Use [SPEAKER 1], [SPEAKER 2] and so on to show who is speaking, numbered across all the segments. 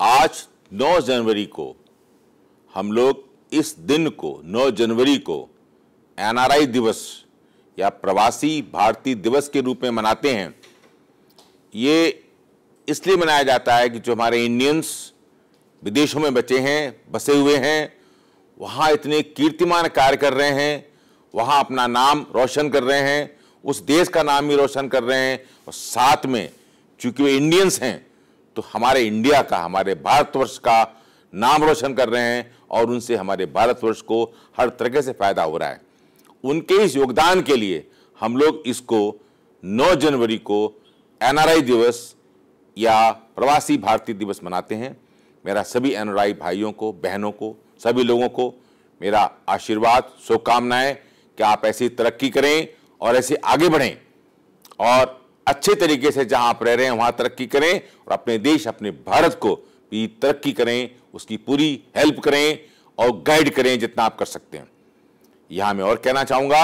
[SPEAKER 1] आज 9 जनवरी को हम लोग इस दिन को 9 जनवरी को एनआरआई दिवस या प्रवासी भारतीय दिवस के रूप में मनाते हैं ये इसलिए मनाया जाता है कि जो हमारे इंडियंस विदेशों में बचे हैं बसे हुए हैं वहाँ इतने कीर्तिमान कार्य कर रहे हैं वहाँ अपना नाम रोशन कर रहे हैं उस देश का नाम भी रोशन कर रहे हैं और साथ में चूंकि वे इंडियंस हैं तो हमारे इंडिया का हमारे भारतवर्ष का नाम रोशन कर रहे हैं और उनसे हमारे भारतवर्ष को हर तरीके से फ़ायदा हो रहा है उनके इस योगदान के लिए हम लोग इसको 9 जनवरी को एनआरआई दिवस या प्रवासी भारतीय दिवस मनाते हैं मेरा सभी एनआरआई भाइयों को बहनों को सभी लोगों को मेरा आशीर्वाद शुभकामनाएं कि आप ऐसी तरक्की करें और ऐसे आगे बढ़ें और अच्छे तरीके से जहां आप रह रहे हैं वहां तरक्की करें और अपने देश अपने भारत को भी तरक्की करें उसकी पूरी हेल्प करें और गाइड करें जितना आप कर सकते हैं यहां मैं और कहना चाहूंगा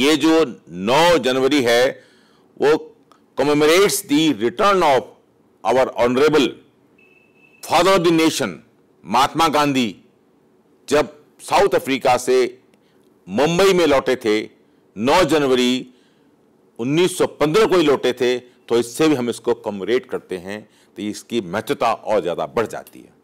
[SPEAKER 1] ये जो 9 जनवरी है वो commemorates the return of our honourable father of the nation Mahatma Gandhi जब साउथ अफ्रीका से मुंबई में लौटे थे 9 जनवरी 1915 को ही लौटे थे तो इससे भी हम इसको कम रेट करते हैं तो इसकी महत्वता और ज़्यादा बढ़ जाती है